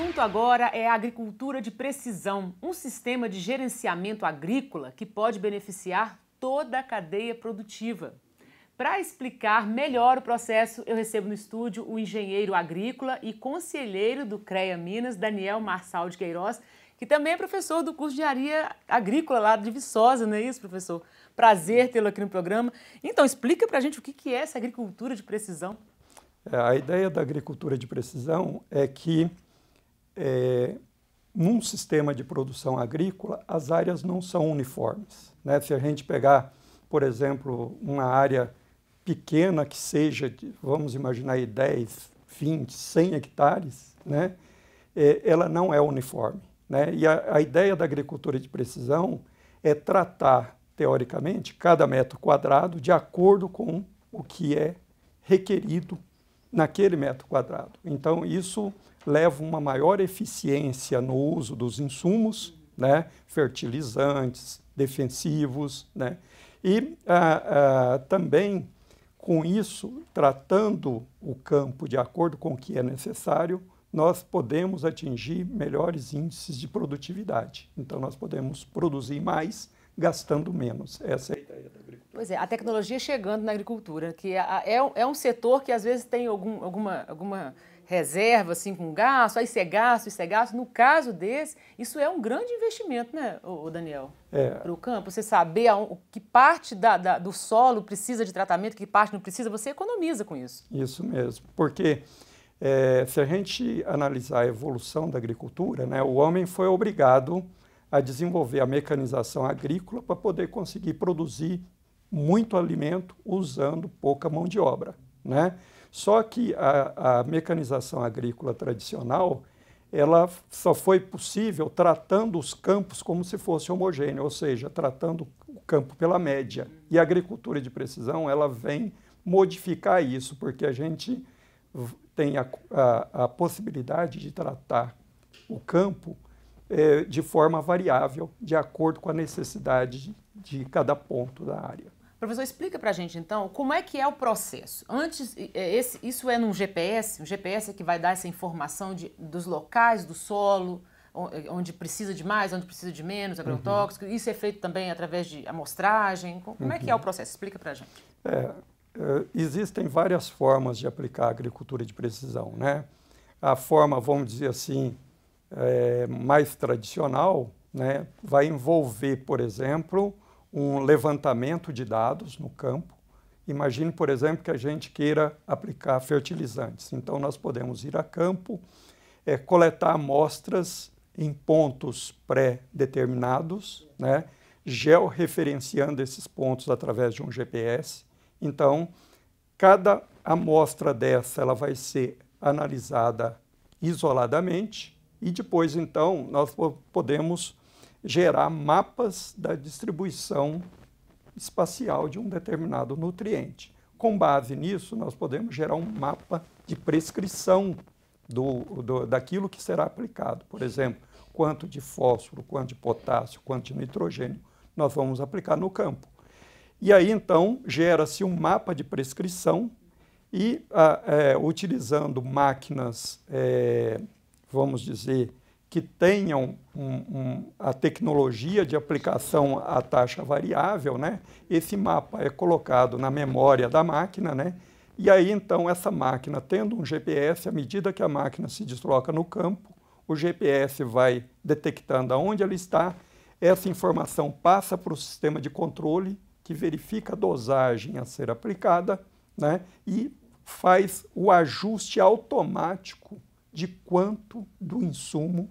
assunto agora é a agricultura de precisão, um sistema de gerenciamento agrícola que pode beneficiar toda a cadeia produtiva. Para explicar melhor o processo, eu recebo no estúdio o engenheiro agrícola e conselheiro do CREA Minas, Daniel Marçal de Queiroz, que também é professor do curso de engenharia agrícola lá de Viçosa, não é isso, professor? Prazer tê-lo aqui no programa. Então, explica para a gente o que é essa agricultura de precisão. É, a ideia da agricultura de precisão é que é, num sistema de produção agrícola, as áreas não são uniformes. Né? Se a gente pegar, por exemplo, uma área pequena que seja, de, vamos imaginar aí, 10, 20, 100 hectares, né? É, ela não é uniforme. Né? E a, a ideia da agricultura de precisão é tratar, teoricamente, cada metro quadrado de acordo com o que é requerido naquele metro quadrado. Então, isso leva uma maior eficiência no uso dos insumos, né, fertilizantes, defensivos, né, e ah, ah, também com isso, tratando o campo de acordo com o que é necessário, nós podemos atingir melhores índices de produtividade. Então, nós podemos produzir mais gastando menos. Essa é a ideia da agricultura. Pois é, a tecnologia chegando na agricultura, que é, é um é setor que às vezes tem algum, alguma, alguma reserva assim com gasto, aí você é gasto, isso é gasto. No caso desse, isso é um grande investimento, né, o Daniel? É. Para o campo, você saber a, que parte da, da, do solo precisa de tratamento, que parte não precisa, você economiza com isso. Isso mesmo, porque é, se a gente analisar a evolução da agricultura, né, o homem foi obrigado a desenvolver a mecanização agrícola para poder conseguir produzir muito alimento usando pouca mão de obra. Né? Só que a, a mecanização agrícola tradicional ela só foi possível tratando os campos como se fosse homogêneo, ou seja, tratando o campo pela média. E a agricultura de precisão ela vem modificar isso, porque a gente tem a, a, a possibilidade de tratar o campo é, de forma variável, de acordo com a necessidade de, de cada ponto da área. Professor, explica para a gente então como é que é o processo. Antes, é, esse, isso é num GPS, o GPS é que vai dar essa informação de, dos locais do solo, é, onde precisa de mais, onde precisa de menos uhum. agrotóxico. Uhum. Isso é feito também através de amostragem. Como uhum. é que é uhum. o processo? Explica para a gente. É, é, existem várias formas de aplicar a agricultura de precisão, né? A forma, vamos dizer assim, é, mais tradicional, né, vai envolver, por exemplo, um levantamento de dados no campo. Imagine, por exemplo, que a gente queira aplicar fertilizantes. Então, nós podemos ir a campo, é, coletar amostras em pontos pré-determinados, né, georreferenciando esses pontos através de um GPS. Então, cada amostra dessa ela vai ser analisada isoladamente e depois, então, nós podemos gerar mapas da distribuição espacial de um determinado nutriente. Com base nisso, nós podemos gerar um mapa de prescrição do, do, daquilo que será aplicado. Por exemplo, quanto de fósforo, quanto de potássio, quanto de nitrogênio nós vamos aplicar no campo. E aí, então, gera-se um mapa de prescrição e, a, ah, é, utilizando máquinas, é, vamos dizer, que tenham um, um, a tecnologia de aplicação à taxa variável, né? esse mapa é colocado na memória da máquina, né? e aí então essa máquina, tendo um GPS, à medida que a máquina se desloca no campo, o GPS vai detectando aonde ela está, essa informação passa para o sistema de controle, que verifica a dosagem a ser aplicada né? e faz o ajuste automático de quanto do insumo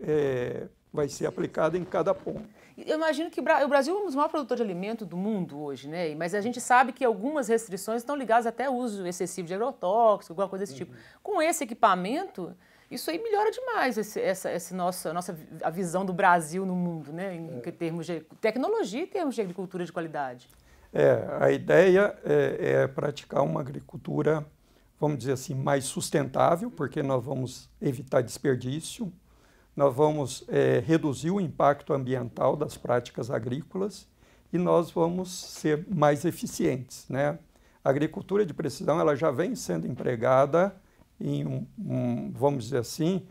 é, vai ser aplicada em cada ponto. Eu imagino que o Brasil é um dos maiores produtores de alimento do mundo hoje, né? Mas a gente sabe que algumas restrições estão ligadas até ao uso excessivo de agrotóxico, alguma coisa desse tipo. uhum. tipo. Com esse equipamento, isso aí melhora demais esse, essa, nossa, nossa a visão do Brasil no mundo, né? Em é. termos de tecnologia e termos de agricultura de qualidade. É, a ideia é, é praticar uma agricultura, vamos dizer assim, mais sustentável, porque nós vamos evitar desperdício, nós vamos é, reduzir o impacto ambiental das práticas agrícolas e nós vamos ser mais eficientes. Né? A agricultura de precisão ela já vem sendo empregada em um, um vamos dizer assim,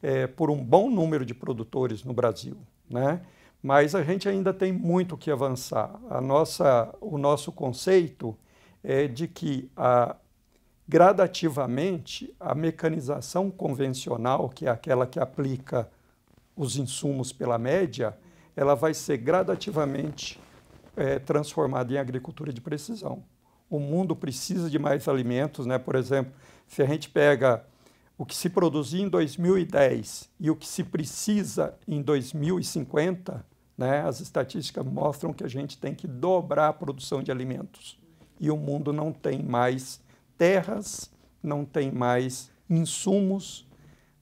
é, por um bom número de produtores no Brasil, né? Mas a gente ainda tem muito que avançar. A nossa, o nosso conceito é de que a, gradativamente a mecanização convencional, que é aquela que aplica os insumos pela média, ela vai ser gradativamente é, transformada em agricultura de precisão. O mundo precisa de mais alimentos, né? Por exemplo, se a gente pega o que se produzia em 2010 e o que se precisa em 2050, né? As estatísticas mostram que a gente tem que dobrar a produção de alimentos e o mundo não tem mais terras, não tem mais insumos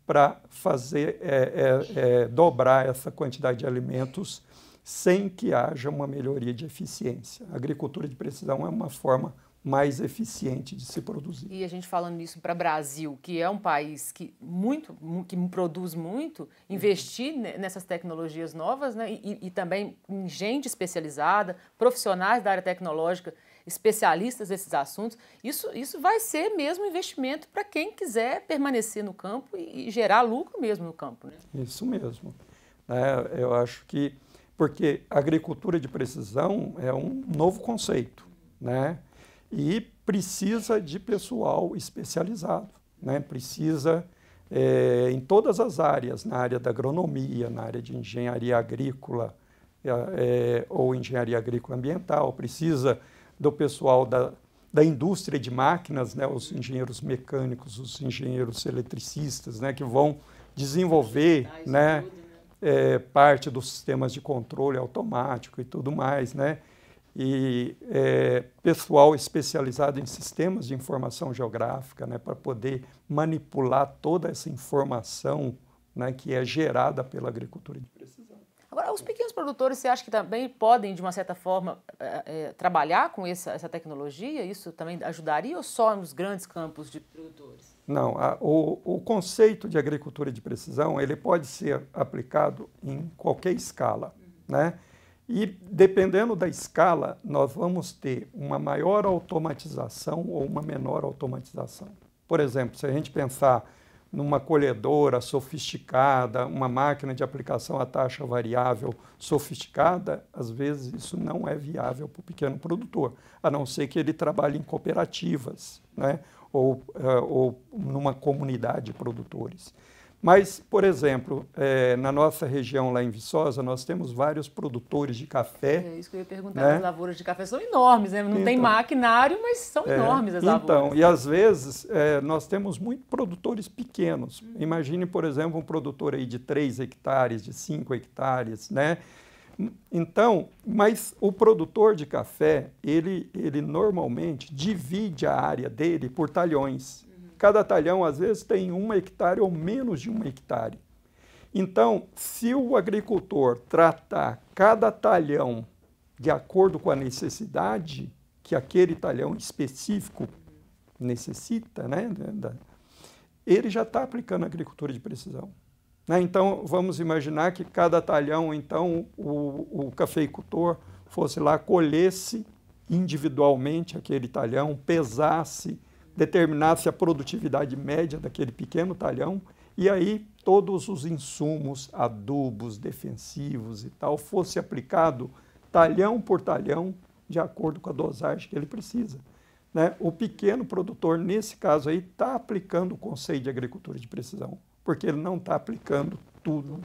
para fazer é, é, é, dobrar essa quantidade de alimentos sem que haja uma melhoria de eficiência. A agricultura de precisão é uma forma mais eficiente de se produzir. E a gente falando isso para o Brasil, que é um país que muito, que produz muito, investir uhum. nessas tecnologias novas, né? E, e também em gente especializada, profissionais da área tecnológica especialistas nesses assuntos. Isso, isso vai ser mesmo investimento para quem quiser permanecer no campo e, e, gerar lucro mesmo no campo. Né? Isso mesmo. É, eu acho que. Porque agricultura de precisão é um novo conceito, né? E precisa de pessoal especializado, né? Precisa é, em todas as áreas, na área da agronomia, na área de engenharia agrícola é, é ou engenharia agrícola ambiental, precisa do pessoal da, da indústria de máquinas, né, os engenheiros mecânicos, os engenheiros eletricistas, né, que vão desenvolver né, tudo, né? É, parte dos sistemas de controle automático e tudo mais, né, e é, pessoal especializado em sistemas de informação geográfica, né, para poder manipular toda essa informação né, que é gerada pela agricultura de precisão. Agora, os pequenos produtores, você acha que também podem, de uma certa forma, é, é, trabalhar com essa, essa tecnologia? Isso também ajudaria ou só nos grandes campos de produtores? Não, a, o, o conceito de agricultura de precisão, ele pode ser aplicado em qualquer escala, uhum. né? E dependendo da escala, nós vamos ter uma maior automatização ou uma menor automatização. Por exemplo, se a gente pensar numa colhedora sofisticada, uma máquina de aplicação a taxa variável sofisticada, às vezes isso não é viável para o pequeno produtor, a não ser que ele trabalhe em cooperativas né? ou, uh, ou numa comunidade de produtores. Mas, por exemplo, é, na nossa região lá em Viçosa, nós temos vários produtores de café. É isso que eu ia perguntar. Né? As lavouras de café são enormes, né? Não então, tem maquinário, mas são é, enormes as lavouras. Então, e às vezes é, nós temos muitos produtores pequenos. Hum. Imagine, por exemplo, um produtor aí de 3 hectares, de 5 hectares, né? Então, mas o produtor de café, ele, ele normalmente divide a área dele por talhões. Cada talhão, às vezes, tem um hectare ou menos de um hectare. Então, se o agricultor tratar cada talhão de acordo com a necessidade que aquele talhão específico necessita, né, ele já está aplicando agricultura de precisão. Né? Então, vamos imaginar que cada talhão, então, o, o cafeicultor fosse lá, colhesse individualmente aquele talhão, pesasse determinasse a produtividade média daquele pequeno talhão e aí todos os insumos, adubos, defensivos e tal, fosse aplicado talhão por talhão de acordo com a dosagem que ele precisa. Né? O pequeno produtor, nesse caso aí, está aplicando o conceito de agricultura de precisão, porque ele não está aplicando tudo,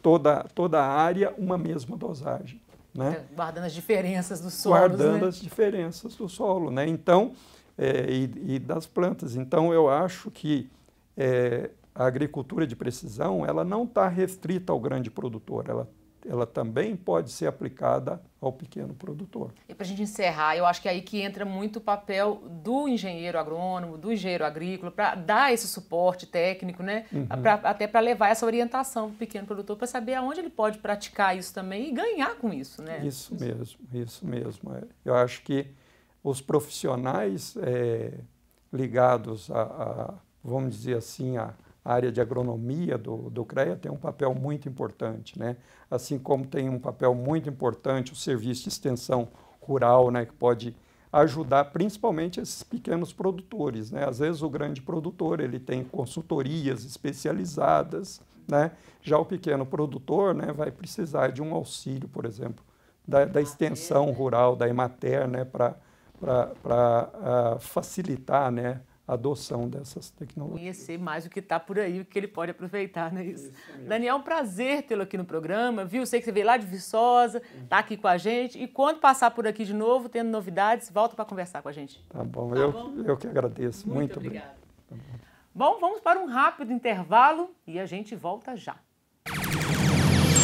toda, toda a área, uma mesma dosagem. Né? É, guardando as diferenças do solo. Guardando né? as diferenças do solo. Né? Então, é, e, e, das plantas. Então, eu acho que é, a agricultura de precisão ela não está restrita ao grande produtor, ela, ela também pode ser aplicada ao pequeno produtor. E para a gente encerrar, eu acho que é aí que entra muito o papel do engenheiro agrônomo, do engenheiro agrícola, para dar esse suporte técnico, né? Uhum. Pra, até para levar essa orientação para o pequeno produtor, para saber aonde ele pode praticar isso também e ganhar com isso, né? Isso mesmo, isso mesmo. É, eu acho que os profissionais é, ligados a, a, vamos dizer assim, a, área de agronomia do, do CREA tem um papel muito importante, né? assim como tem um papel muito importante o serviço de extensão rural, né? que pode ajudar principalmente esses pequenos produtores. Né? Às vezes o grande produtor ele tem consultorias especializadas, né? já o pequeno produtor né, vai precisar de um auxílio, por exemplo, da, da extensão né? rural, da Emater, né, para para ah, facilitar né, a adoção dessas tecnologias. Conhecer mais o que está por aí, o que ele pode aproveitar, não é isso? isso Daniel, é um prazer tê-lo aqui no programa, viu? Sei que você veio lá de Viçosa, está uhum. aqui com a gente. E quando passar por aqui de novo, tendo novidades, volta para conversar com a gente. Tá bom, tá eu, bom? eu que agradeço. Muito, Muito obrigado. obrigado. Tá bom. bom, vamos para um rápido intervalo e a gente volta já. Música